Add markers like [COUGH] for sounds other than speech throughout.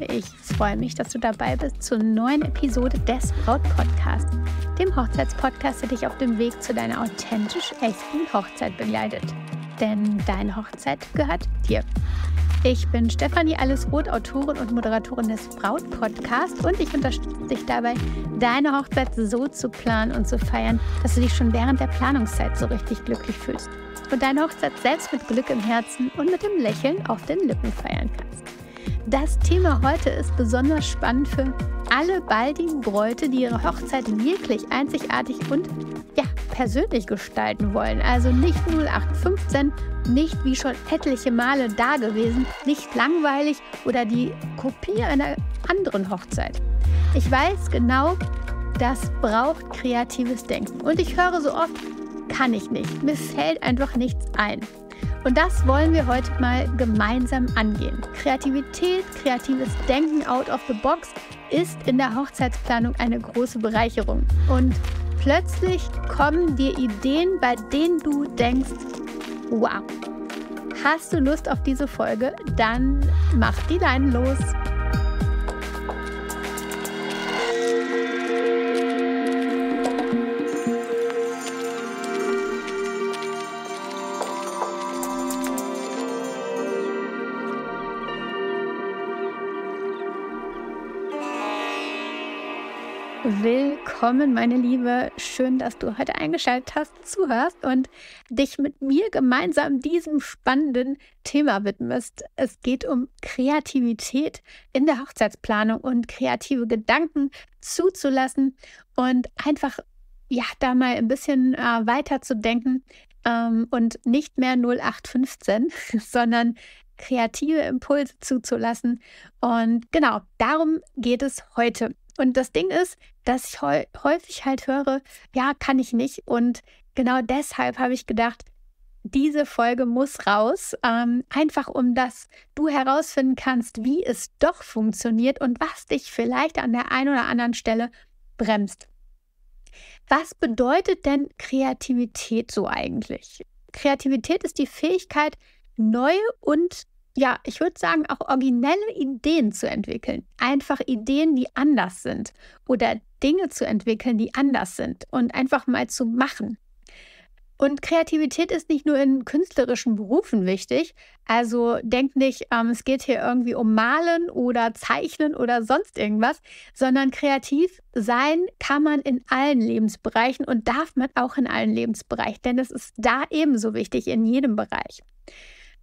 Liebe, ich freue mich, dass du dabei bist zur neuen Episode des Braut dem Hochzeitspodcast, der dich auf dem Weg zu deiner authentisch echten Hochzeit begleitet. Denn deine Hochzeit gehört dir. Ich bin Stefanie Allesroth, Autorin und Moderatorin des Brautpodcasts und ich unterstütze dich dabei, deine Hochzeit so zu planen und zu feiern, dass du dich schon während der Planungszeit so richtig glücklich fühlst und deine Hochzeit selbst mit Glück im Herzen und mit dem Lächeln auf den Lippen feiern kannst. Das Thema heute ist besonders spannend für alle baldigen Bräute, die ihre Hochzeit wirklich einzigartig und ja, persönlich gestalten wollen. Also nicht 0815, nicht wie schon etliche Male da gewesen, nicht langweilig oder die Kopie einer anderen Hochzeit. Ich weiß genau, das braucht kreatives Denken. Und ich höre so oft, kann ich nicht. Mir fällt einfach nichts ein. Und das wollen wir heute mal gemeinsam angehen. Kreativität, kreatives Denken out of the box ist in der Hochzeitsplanung eine große Bereicherung. Und plötzlich kommen dir Ideen, bei denen du denkst, wow. Hast du Lust auf diese Folge? Dann mach die Leinen los. willkommen, meine Liebe. Schön, dass du heute eingeschaltet hast, zuhörst und dich mit mir gemeinsam diesem spannenden Thema widmest. Es geht um Kreativität in der Hochzeitsplanung und kreative Gedanken zuzulassen und einfach ja, da mal ein bisschen äh, weiter zu denken ähm, und nicht mehr 0815, [LAUGHS] sondern kreative Impulse zuzulassen. Und genau, darum geht es heute. Und das Ding ist, dass ich häufig halt höre, ja, kann ich nicht. Und genau deshalb habe ich gedacht, diese Folge muss raus, ähm, einfach um dass du herausfinden kannst, wie es doch funktioniert und was dich vielleicht an der einen oder anderen Stelle bremst. Was bedeutet denn Kreativität so eigentlich? Kreativität ist die Fähigkeit, neue und ja, ich würde sagen, auch originelle Ideen zu entwickeln. Einfach Ideen, die anders sind oder Dinge zu entwickeln, die anders sind und einfach mal zu machen. Und Kreativität ist nicht nur in künstlerischen Berufen wichtig. Also denkt nicht, ähm, es geht hier irgendwie um Malen oder Zeichnen oder sonst irgendwas, sondern kreativ sein kann man in allen Lebensbereichen und darf man auch in allen Lebensbereichen, denn es ist da ebenso wichtig in jedem Bereich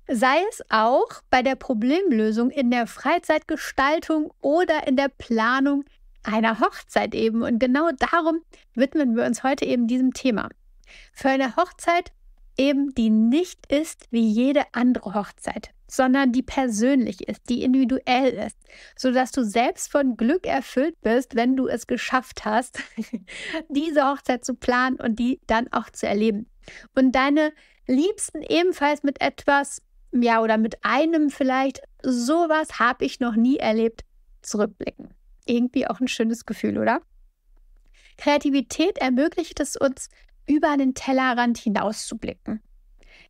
sei es auch bei der Problemlösung in der Freizeitgestaltung oder in der Planung einer Hochzeit eben. Und genau darum widmen wir uns heute eben diesem Thema. Für eine Hochzeit eben, die nicht ist wie jede andere Hochzeit, sondern die persönlich ist, die individuell ist, sodass du selbst von Glück erfüllt bist, wenn du es geschafft hast, [LAUGHS] diese Hochzeit zu planen und die dann auch zu erleben. Und deine Liebsten ebenfalls mit etwas ja, oder mit einem vielleicht, sowas habe ich noch nie erlebt, zurückblicken. Irgendwie auch ein schönes Gefühl, oder? Kreativität ermöglicht es uns, über den Tellerrand hinauszublicken.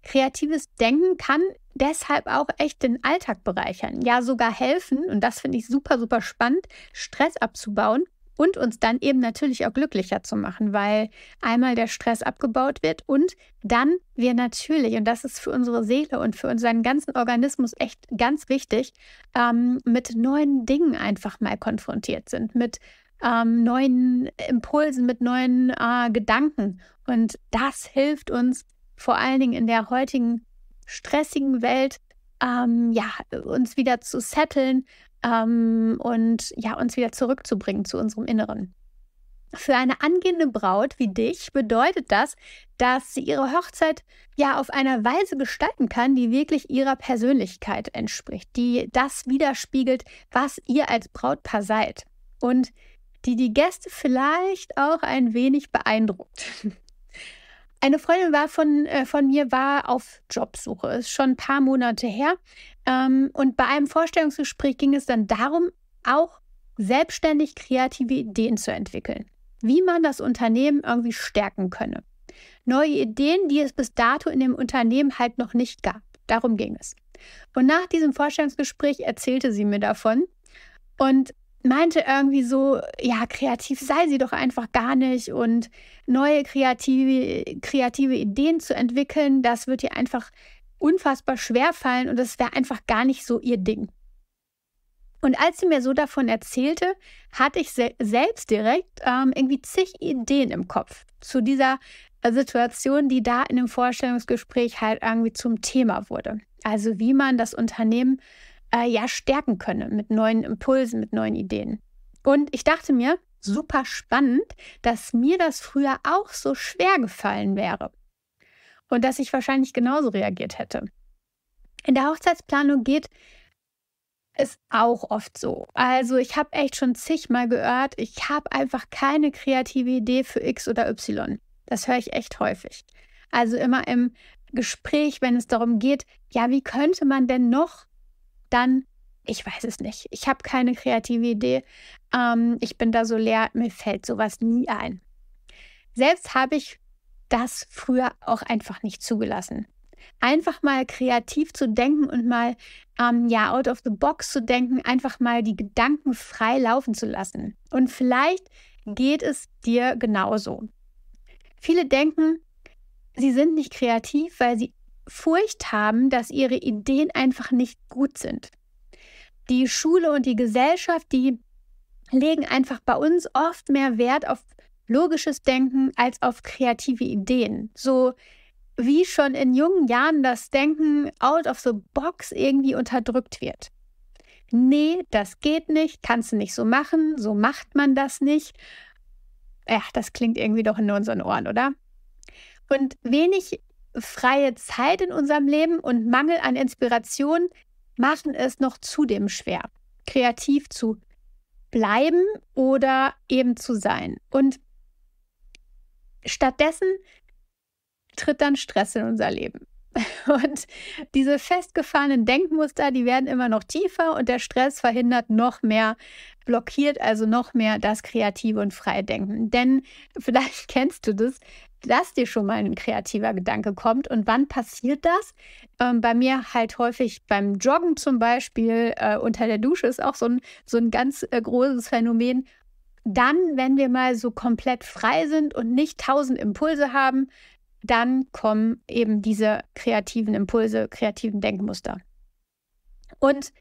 Kreatives Denken kann deshalb auch echt den Alltag bereichern, ja sogar helfen, und das finde ich super, super spannend, Stress abzubauen und uns dann eben natürlich auch glücklicher zu machen, weil einmal der Stress abgebaut wird und dann wir natürlich, und das ist für unsere Seele und für unseren ganzen Organismus echt ganz wichtig, ähm, mit neuen Dingen einfach mal konfrontiert sind, mit ähm, neuen Impulsen, mit neuen äh, Gedanken. Und das hilft uns vor allen Dingen in der heutigen stressigen Welt, ähm, ja, uns wieder zu setteln, ähm, und ja, uns wieder zurückzubringen zu unserem Inneren. Für eine angehende Braut wie dich bedeutet das, dass sie ihre Hochzeit ja auf einer Weise gestalten kann, die wirklich ihrer Persönlichkeit entspricht, die das widerspiegelt, was ihr als Brautpaar seid und die die Gäste vielleicht auch ein wenig beeindruckt. [LAUGHS] Eine Freundin war von, äh, von mir war auf Jobsuche, ist schon ein paar Monate her. Ähm, und bei einem Vorstellungsgespräch ging es dann darum, auch selbstständig kreative Ideen zu entwickeln, wie man das Unternehmen irgendwie stärken könne. Neue Ideen, die es bis dato in dem Unternehmen halt noch nicht gab. Darum ging es. Und nach diesem Vorstellungsgespräch erzählte sie mir davon. Und meinte irgendwie so, ja, kreativ sei sie doch einfach gar nicht und neue kreative, kreative Ideen zu entwickeln, das wird ihr einfach unfassbar schwer fallen und das wäre einfach gar nicht so ihr Ding. Und als sie mir so davon erzählte, hatte ich se selbst direkt ähm, irgendwie zig Ideen im Kopf zu dieser äh, Situation, die da in dem Vorstellungsgespräch halt irgendwie zum Thema wurde. Also wie man das Unternehmen äh, ja stärken könne mit neuen Impulsen, mit neuen Ideen. Und ich dachte mir, super spannend, dass mir das früher auch so schwer gefallen wäre und dass ich wahrscheinlich genauso reagiert hätte. In der Hochzeitsplanung geht es auch oft so. Also ich habe echt schon zigmal gehört, ich habe einfach keine kreative Idee für X oder Y. Das höre ich echt häufig. Also immer im Gespräch, wenn es darum geht, ja, wie könnte man denn noch dann, ich weiß es nicht, ich habe keine kreative Idee, ähm, ich bin da so leer, mir fällt sowas nie ein. Selbst habe ich das früher auch einfach nicht zugelassen. Einfach mal kreativ zu denken und mal ähm, ja out of the box zu denken, einfach mal die Gedanken frei laufen zu lassen. Und vielleicht geht es dir genauso. Viele denken, sie sind nicht kreativ, weil sie Furcht haben, dass ihre Ideen einfach nicht gut sind. Die Schule und die Gesellschaft, die legen einfach bei uns oft mehr Wert auf logisches Denken als auf kreative Ideen. So wie schon in jungen Jahren das Denken out of the box irgendwie unterdrückt wird. Nee, das geht nicht, kannst du nicht so machen, so macht man das nicht. Ja, das klingt irgendwie doch in unseren Ohren, oder? Und wenig freie Zeit in unserem Leben und Mangel an Inspiration machen es noch zudem schwer, kreativ zu bleiben oder eben zu sein. Und stattdessen tritt dann Stress in unser Leben. [LAUGHS] Und diese festgefahrenen Denkmuster, die werden immer noch tiefer und der Stress verhindert noch mehr, blockiert also noch mehr das kreative und freie Denken. Denn [LAUGHS] vielleicht kennst du das, dass dir schon mal ein kreativer Gedanke kommt und wann passiert das? Ähm, bei mir halt häufig beim Joggen zum Beispiel, äh, unter der Dusche ist auch so ein, so ein ganz äh, großes Phänomen. Dann, wenn wir mal so komplett frei sind und nicht tausend Impulse haben, dann kommen eben diese kreativen Impulse, kreativen Denkmuster. Und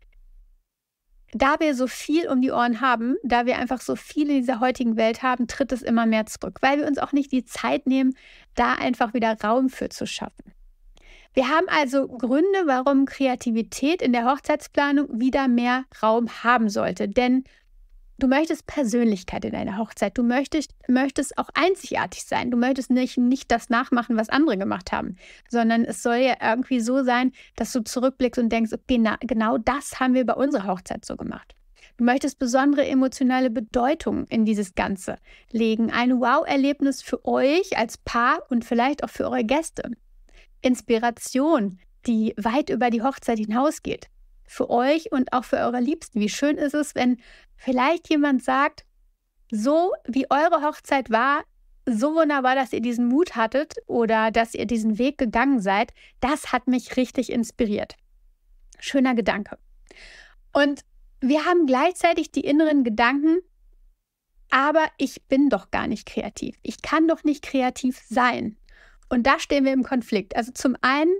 da wir so viel um die Ohren haben, da wir einfach so viel in dieser heutigen Welt haben, tritt es immer mehr zurück, weil wir uns auch nicht die Zeit nehmen, da einfach wieder Raum für zu schaffen. Wir haben also Gründe, warum Kreativität in der Hochzeitsplanung wieder mehr Raum haben sollte, denn Du möchtest Persönlichkeit in deiner Hochzeit. Du möchtest, möchtest auch einzigartig sein. Du möchtest nicht, nicht das nachmachen, was andere gemacht haben, sondern es soll ja irgendwie so sein, dass du zurückblickst und denkst, okay, na, genau das haben wir bei unserer Hochzeit so gemacht. Du möchtest besondere emotionale Bedeutung in dieses Ganze legen. Ein Wow-Erlebnis für euch als Paar und vielleicht auch für eure Gäste. Inspiration, die weit über die Hochzeit hinausgeht für euch und auch für eure Liebsten. Wie schön ist es, wenn vielleicht jemand sagt, so wie eure Hochzeit war, so wunderbar, dass ihr diesen Mut hattet oder dass ihr diesen Weg gegangen seid. Das hat mich richtig inspiriert. Schöner Gedanke. Und wir haben gleichzeitig die inneren Gedanken, aber ich bin doch gar nicht kreativ. Ich kann doch nicht kreativ sein. Und da stehen wir im Konflikt. Also zum einen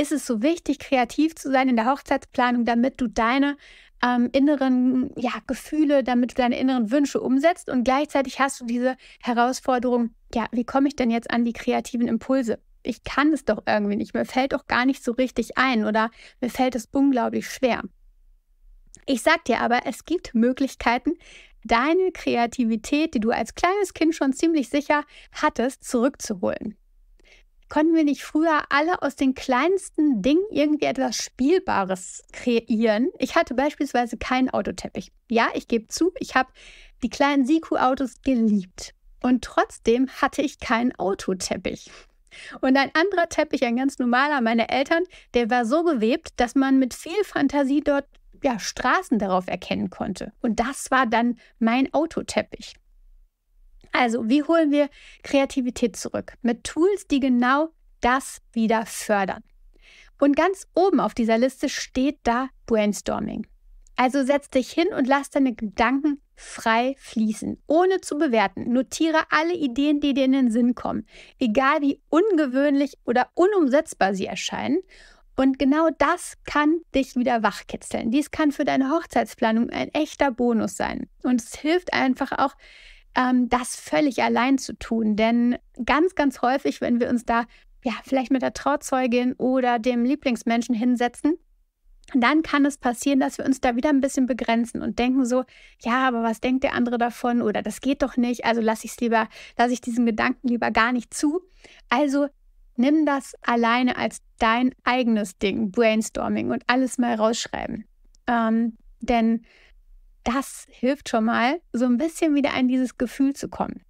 ist es so wichtig, kreativ zu sein in der Hochzeitsplanung, damit du deine ähm, inneren ja, Gefühle, damit du deine inneren Wünsche umsetzt und gleichzeitig hast du diese Herausforderung, ja, wie komme ich denn jetzt an die kreativen Impulse? Ich kann es doch irgendwie nicht, mir fällt doch gar nicht so richtig ein oder mir fällt es unglaublich schwer. Ich sag dir aber, es gibt Möglichkeiten, deine Kreativität, die du als kleines Kind schon ziemlich sicher hattest, zurückzuholen konnten wir nicht früher alle aus den kleinsten Dingen irgendwie etwas Spielbares kreieren? Ich hatte beispielsweise keinen Autoteppich. Ja, ich gebe zu, ich habe die kleinen Siku-Autos geliebt. Und trotzdem hatte ich keinen Autoteppich. Und ein anderer Teppich, ein ganz normaler meiner Eltern, der war so gewebt, dass man mit viel Fantasie dort ja, Straßen darauf erkennen konnte. Und das war dann mein Autoteppich. Also, wie holen wir Kreativität zurück? Mit Tools, die genau das wieder fördern. Und ganz oben auf dieser Liste steht da Brainstorming. Also setz dich hin und lass deine Gedanken frei fließen, ohne zu bewerten. Notiere alle Ideen, die dir in den Sinn kommen, egal wie ungewöhnlich oder unumsetzbar sie erscheinen. Und genau das kann dich wieder wachkitzeln. Dies kann für deine Hochzeitsplanung ein echter Bonus sein. Und es hilft einfach auch, ähm, das völlig allein zu tun. Denn ganz, ganz häufig, wenn wir uns da ja vielleicht mit der Trauzeugin oder dem Lieblingsmenschen hinsetzen, dann kann es passieren, dass wir uns da wieder ein bisschen begrenzen und denken so, ja, aber was denkt der andere davon oder das geht doch nicht, also lasse ich es lieber, lasse ich diesen Gedanken lieber gar nicht zu. Also nimm das alleine als dein eigenes Ding, Brainstorming und alles mal rausschreiben. Ähm, denn das hilft schon mal, so ein bisschen wieder in dieses Gefühl zu kommen.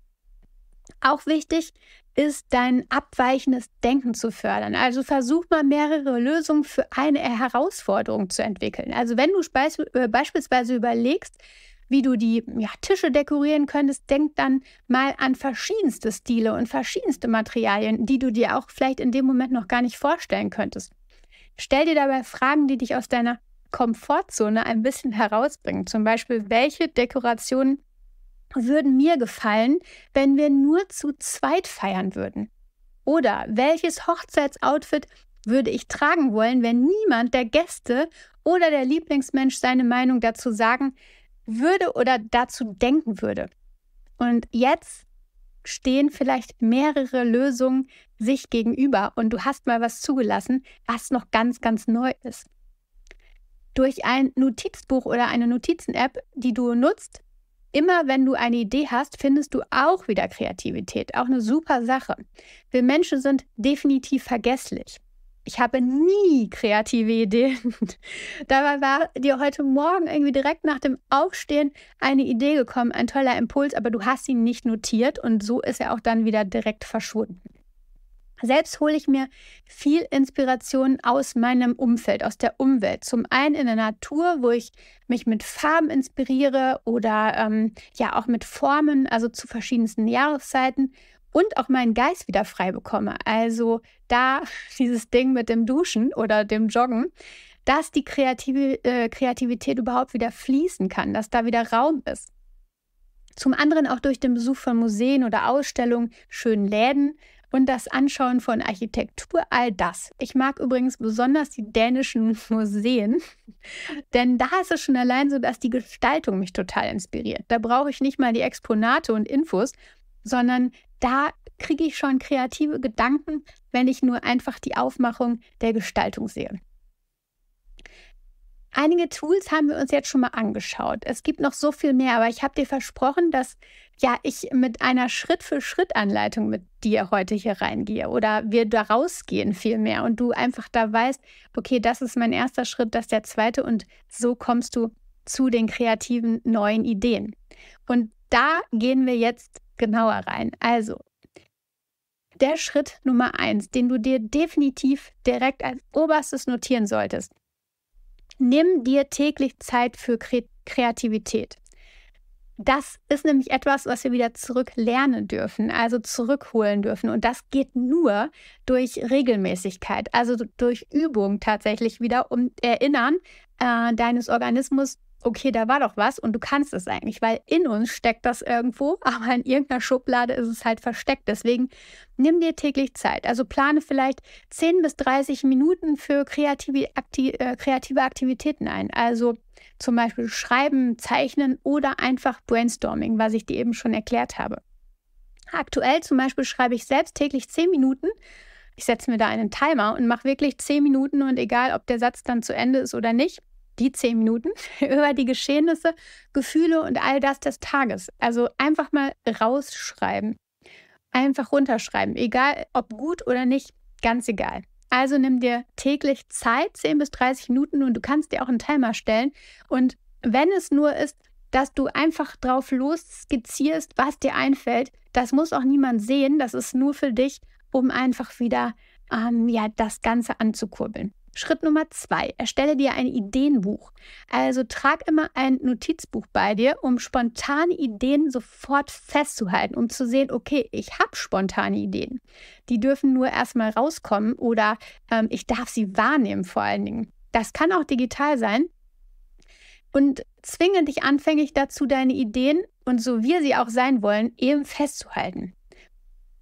Auch wichtig ist, dein abweichendes Denken zu fördern. Also versuch mal mehrere Lösungen für eine Herausforderung zu entwickeln. Also wenn du äh, beispielsweise überlegst, wie du die ja, Tische dekorieren könntest, denk dann mal an verschiedenste Stile und verschiedenste Materialien, die du dir auch vielleicht in dem Moment noch gar nicht vorstellen könntest. Stell dir dabei Fragen, die dich aus deiner Komfortzone ein bisschen herausbringen. Zum Beispiel, welche Dekorationen würden mir gefallen, wenn wir nur zu zweit feiern würden? Oder welches Hochzeitsoutfit würde ich tragen wollen, wenn niemand der Gäste oder der Lieblingsmensch seine Meinung dazu sagen würde oder dazu denken würde? Und jetzt stehen vielleicht mehrere Lösungen sich gegenüber und du hast mal was zugelassen, was noch ganz, ganz neu ist durch ein Notizbuch oder eine Notizen-App, die du nutzt, immer wenn du eine Idee hast, findest du auch wieder Kreativität. Auch eine super Sache. Wir Menschen sind definitiv vergesslich. Ich habe nie kreative Ideen. [LAUGHS] Dabei war dir heute Morgen irgendwie direkt nach dem Aufstehen eine Idee gekommen, ein toller Impuls, aber du hast ihn nicht notiert und so ist er auch dann wieder direkt verschwunden. Selbst hole ich mir viel Inspiration aus meinem Umfeld, aus der Umwelt. Zum einen in der Natur, wo ich mich mit Farben inspiriere oder ähm, ja auch mit Formen, also zu verschiedensten Jahreszeiten und auch meinen Geist wieder frei bekomme. Also da [LAUGHS] dieses Ding mit dem Duschen oder dem Joggen, dass die Kreativ äh, Kreativität überhaupt wieder fließen kann, dass da wieder Raum ist. Zum anderen auch durch den Besuch von Museen oder Ausstellungen, schönen Läden und das Anschauen von Architektur, all das. Ich mag übrigens besonders die dänischen [LAUGHS] Museen, denn da ist es schon allein so, dass die Gestaltung mich total inspiriert. Da brauche ich nicht mal die Exponate und Infos, sondern da kriege ich schon kreative Gedanken, wenn ich nur einfach die Aufmachung der Gestaltung sehe einige Tools haben wir uns jetzt schon mal angeschaut. Es gibt noch so viel mehr, aber ich habe dir versprochen, dass ja ich mit einer Schritt-für-Schritt-Anleitung mit dir heute hier reingehe oder wir da rausgehen vielmehr und du einfach da weißt, okay, das ist mein erster Schritt, das ist der zweite und so kommst du zu den kreativen neuen Ideen. Und da gehen wir jetzt genauer rein. Also, der Schritt Nummer eins, den du dir definitiv direkt als oberstes notieren solltest, nimm dir täglich Zeit für Kreativität. Das ist nämlich etwas, was wir wieder zurücklernen dürfen, also zurückholen dürfen. Und das geht nur durch Regelmäßigkeit, also durch Übung tatsächlich wieder um Erinnern äh, deines Organismus, okay, da war doch was und du kannst es eigentlich, weil in uns steckt das irgendwo, [LAUGHS] aber in irgendeiner Schublade ist es halt versteckt. Deswegen nimm dir täglich Zeit. Also plane vielleicht 10 bis 30 Minuten für kreative, Akti äh, kreative Aktivitäten ein. Also zum Beispiel Schreiben, Zeichnen oder einfach Brainstorming, was ich dir eben schon erklärt habe. Aktuell zum Beispiel schreibe ich selbst täglich 10 Minuten ich setze mir da einen Timer und mache wirklich 10 Minuten und egal, ob der Satz dann zu Ende ist oder nicht, die zehn Minuten, [LAUGHS] über die Geschehnisse, Gefühle und all das des Tages. Also einfach mal rausschreiben. Einfach runterschreiben, egal ob gut oder nicht, ganz egal. Also nimm dir täglich Zeit, 10 bis 30 Minuten, und du kannst dir auch einen Timer stellen. Und wenn es nur ist, dass du einfach drauf los skizzierst, was dir einfällt, das muss auch niemand sehen, das ist nur für dich, um einfach wieder ähm, ja, das Ganze anzukurbeln. Schritt Nummer zwei, erstelle dir ein Ideenbuch. Also trag immer ein Notizbuch bei dir, um spontane Ideen sofort festzuhalten, um zu sehen, okay, ich habe spontane Ideen. Die dürfen nur erstmal rauskommen oder ähm, ich darf sie wahrnehmen vor allen Dingen. Das kann auch digital sein. Und zwinge dich anfänglich dazu, deine Ideen und so wir sie auch sein wollen, eben festzuhalten.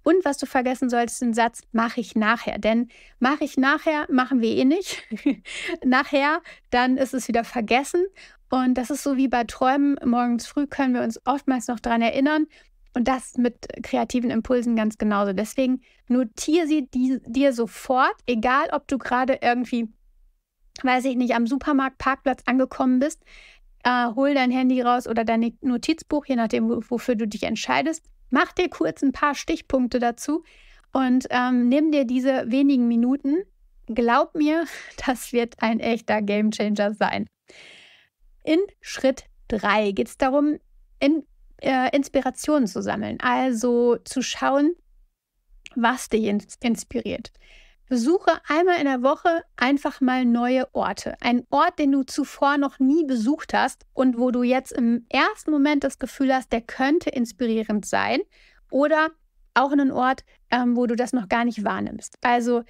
Und was du vergessen sollst, den Satz, mache ich nachher. Denn mache ich nachher, machen wir eh nicht. [LAUGHS] nachher, dann ist es wieder vergessen. Und das ist so wie bei Träumen. Morgens früh können wir uns oftmals noch daran erinnern. Und das mit kreativen Impulsen ganz genauso. Deswegen notiere sie die, dir sofort, egal ob du gerade irgendwie, weiß ich nicht, am Supermarktparkplatz angekommen bist. Äh, hol dein Handy raus oder dein Notizbuch, je nachdem, wofür du dich entscheidest Mach dir kurz ein paar Stichpunkte dazu und ähm, nimm dir diese wenigen Minuten. Glaub mir, [LAUGHS] das wird ein echter Gamechanger sein. In Schritt 3 geht es darum, in, äh, Inspirationen zu sammeln, also zu schauen, was dich inspiriert. Besuche einmal in der Woche einfach mal neue Orte. Ein Ort, den du zuvor noch nie besucht hast und wo du jetzt im ersten Moment das Gefühl hast, der könnte inspirierend sein. Oder auch einen Ort, ähm, wo du das noch gar nicht wahrnimmst. Also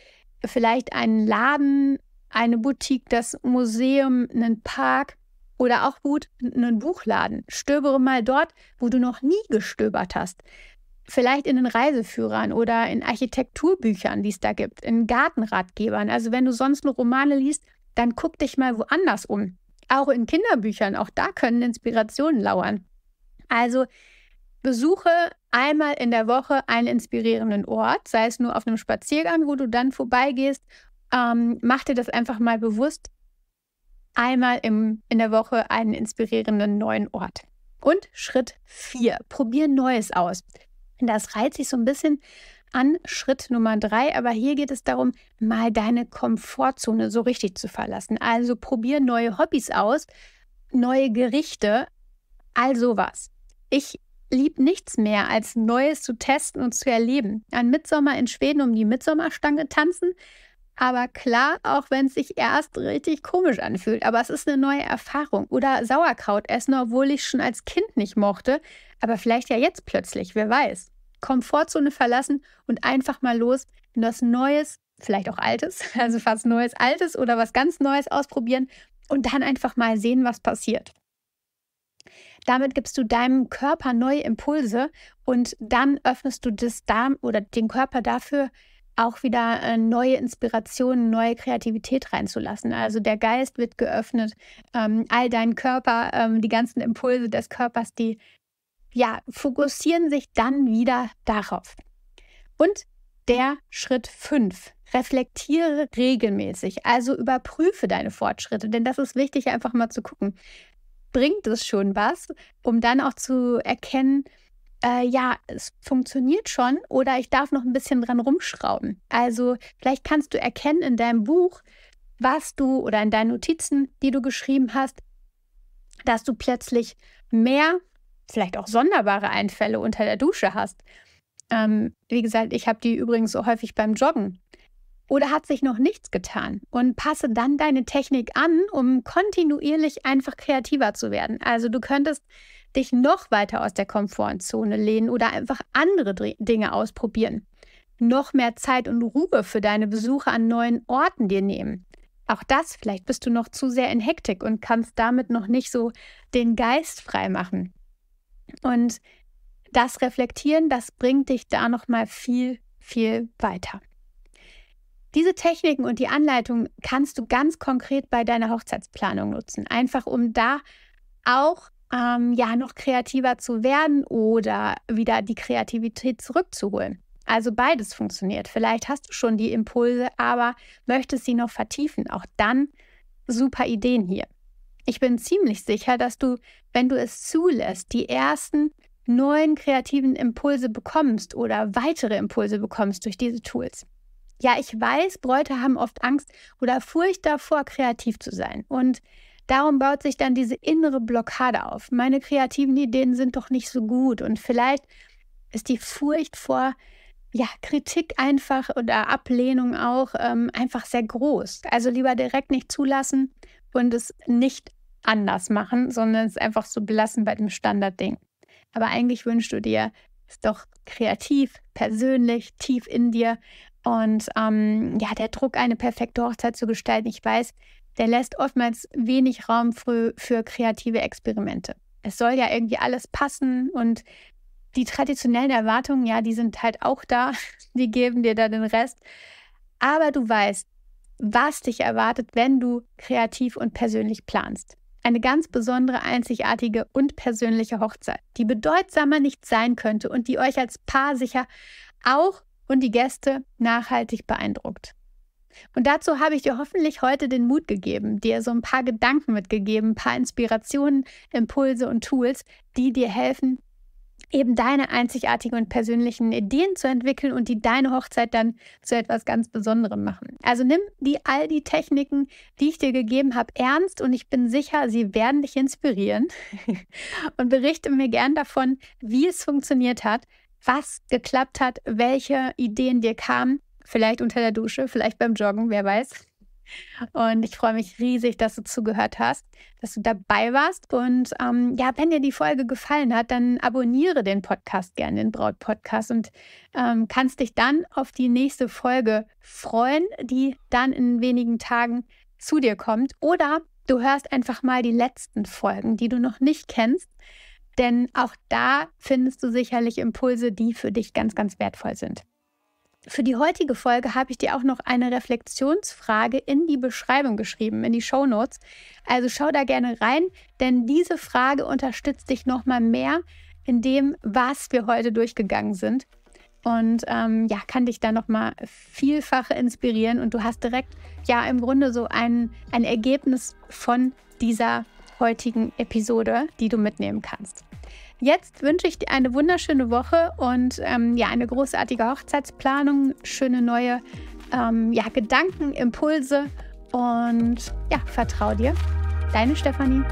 vielleicht einen Laden, eine Boutique, das Museum, einen Park oder auch gut einen Buchladen. Stöbere mal dort, wo du noch nie gestöbert hast vielleicht in den Reiseführern oder in Architekturbüchern, die es da gibt, in Gartenratgebern. Also wenn du sonst nur Romane liest, dann guck dich mal woanders um. Auch in Kinderbüchern, auch da können Inspirationen lauern. Also besuche einmal in der Woche einen inspirierenden Ort, sei es nur auf einem Spaziergang, wo du dann vorbeigehst. Ähm, mach dir das einfach mal bewusst. Einmal im, in der Woche einen inspirierenden neuen Ort. Und Schritt 4, probier Neues aus. Das reiht sich so ein bisschen an Schritt Nummer drei, aber hier geht es darum, mal deine Komfortzone so richtig zu verlassen. Also probier neue Hobbys aus, neue Gerichte, all sowas. Ich liebe nichts mehr, als Neues zu testen und zu erleben. An Mitsommer in Schweden um die Mitsommerstange tanzen aber klar, auch wenn es sich erst richtig komisch anfühlt. Aber es ist eine neue Erfahrung. Oder Sauerkraut essen, obwohl ich schon als Kind nicht mochte. Aber vielleicht ja jetzt plötzlich, wer weiß. Komfortzone verlassen und einfach mal los in das Neues, vielleicht auch Altes, [LAUGHS] also fast Neues, Altes oder was ganz Neues ausprobieren und dann einfach mal sehen, was passiert. Damit gibst du deinem Körper neue Impulse und dann öffnest du das Darm oder den Körper dafür, auch wieder äh, neue Inspirationen, neue Kreativität reinzulassen. Also der Geist wird geöffnet, ähm, all dein Körper, ähm, die ganzen Impulse des Körpers, die ja fokussieren sich dann wieder darauf. Und der Schritt 5. Reflektiere regelmäßig, also überprüfe deine Fortschritte, denn das ist wichtig, einfach mal zu gucken. Bringt es schon was, um dann auch zu erkennen, äh, ja, es funktioniert schon oder ich darf noch ein bisschen dran rumschrauben. Also vielleicht kannst du erkennen in deinem Buch, was du oder in deinen Notizen, die du geschrieben hast, dass du plötzlich mehr, vielleicht auch sonderbare Einfälle unter der Dusche hast. Ähm, wie gesagt, ich habe die übrigens so häufig beim Joggen. Oder hat sich noch nichts getan und passe dann deine Technik an, um kontinuierlich einfach kreativer zu werden. Also du könntest dich noch weiter aus der Komfortzone lehnen oder einfach andere Dinge ausprobieren. Noch mehr Zeit und Ruhe für deine Besuche an neuen Orten dir nehmen. Auch das, vielleicht bist du noch zu sehr in Hektik und kannst damit noch nicht so den Geist frei machen. Und das Reflektieren, das bringt dich da nochmal viel, viel weiter. Diese Techniken und die Anleitungen kannst du ganz konkret bei deiner Hochzeitsplanung nutzen, einfach um da auch ähm, ja noch kreativer zu werden oder wieder die Kreativität zurückzuholen. Also beides funktioniert. Vielleicht hast du schon die Impulse, aber möchtest sie noch vertiefen. Auch dann super Ideen hier. Ich bin ziemlich sicher, dass du, wenn du es zulässt, die ersten neuen kreativen Impulse bekommst oder weitere Impulse bekommst durch diese Tools. Ja, ich weiß, Bräute haben oft Angst oder Furcht davor, kreativ zu sein. Und Darum baut sich dann diese innere Blockade auf. Meine kreativen Ideen sind doch nicht so gut. Und vielleicht ist die Furcht vor ja, Kritik einfach oder Ablehnung auch ähm, einfach sehr groß. Also lieber direkt nicht zulassen und es nicht anders machen, sondern es einfach so belassen bei dem Standardding. Aber eigentlich wünschst du dir es doch kreativ, persönlich, tief in dir. Und ähm, ja, der Druck, eine perfekte Hochzeit zu gestalten, ich weiß, der lässt oftmals wenig Raum für, für kreative Experimente. Es soll ja irgendwie alles passen und die traditionellen Erwartungen, ja, die sind halt auch da, [LAUGHS] die geben dir dann den Rest. Aber du weißt, was dich erwartet, wenn du kreativ und persönlich planst. Eine ganz besondere, einzigartige und persönliche Hochzeit, die bedeutsamer nicht sein könnte und die euch als Paar sicher auch und die Gäste nachhaltig beeindruckt. Und dazu habe ich dir hoffentlich heute den Mut gegeben, dir so ein paar Gedanken mitgegeben, ein paar Inspirationen, Impulse und Tools, die dir helfen, eben deine einzigartigen und persönlichen Ideen zu entwickeln und die deine Hochzeit dann zu etwas ganz Besonderem machen. Also nimm die all die Techniken, die ich dir gegeben habe, ernst und ich bin sicher, sie werden dich inspirieren [LAUGHS] und berichte mir gern davon, wie es funktioniert hat, was geklappt hat, welche Ideen dir kamen Vielleicht unter der Dusche, vielleicht beim Joggen, wer weiß. Und ich freue mich riesig, dass du zugehört hast, dass du dabei warst. Und ähm, ja, wenn dir die Folge gefallen hat, dann abonniere den Podcast gerne, den Braut-Podcast, und ähm, kannst dich dann auf die nächste Folge freuen, die dann in wenigen Tagen zu dir kommt. Oder du hörst einfach mal die letzten Folgen, die du noch nicht kennst. Denn auch da findest du sicherlich Impulse, die für dich ganz, ganz wertvoll sind. Für die heutige Folge habe ich dir auch noch eine Reflexionsfrage in die Beschreibung geschrieben, in die Show Notes. Also schau da gerne rein, denn diese Frage unterstützt dich nochmal mehr in dem, was wir heute durchgegangen sind. Und ähm, ja, kann dich da nochmal vielfach inspirieren und du hast direkt ja im Grunde so ein, ein Ergebnis von dieser heutigen Episode, die du mitnehmen kannst. Jetzt wünsche ich dir eine wunderschöne Woche und ähm, ja, eine großartige Hochzeitsplanung, schöne neue ähm, ja, Gedanken, Impulse und ja, vertrau dir. Deine Stefanie.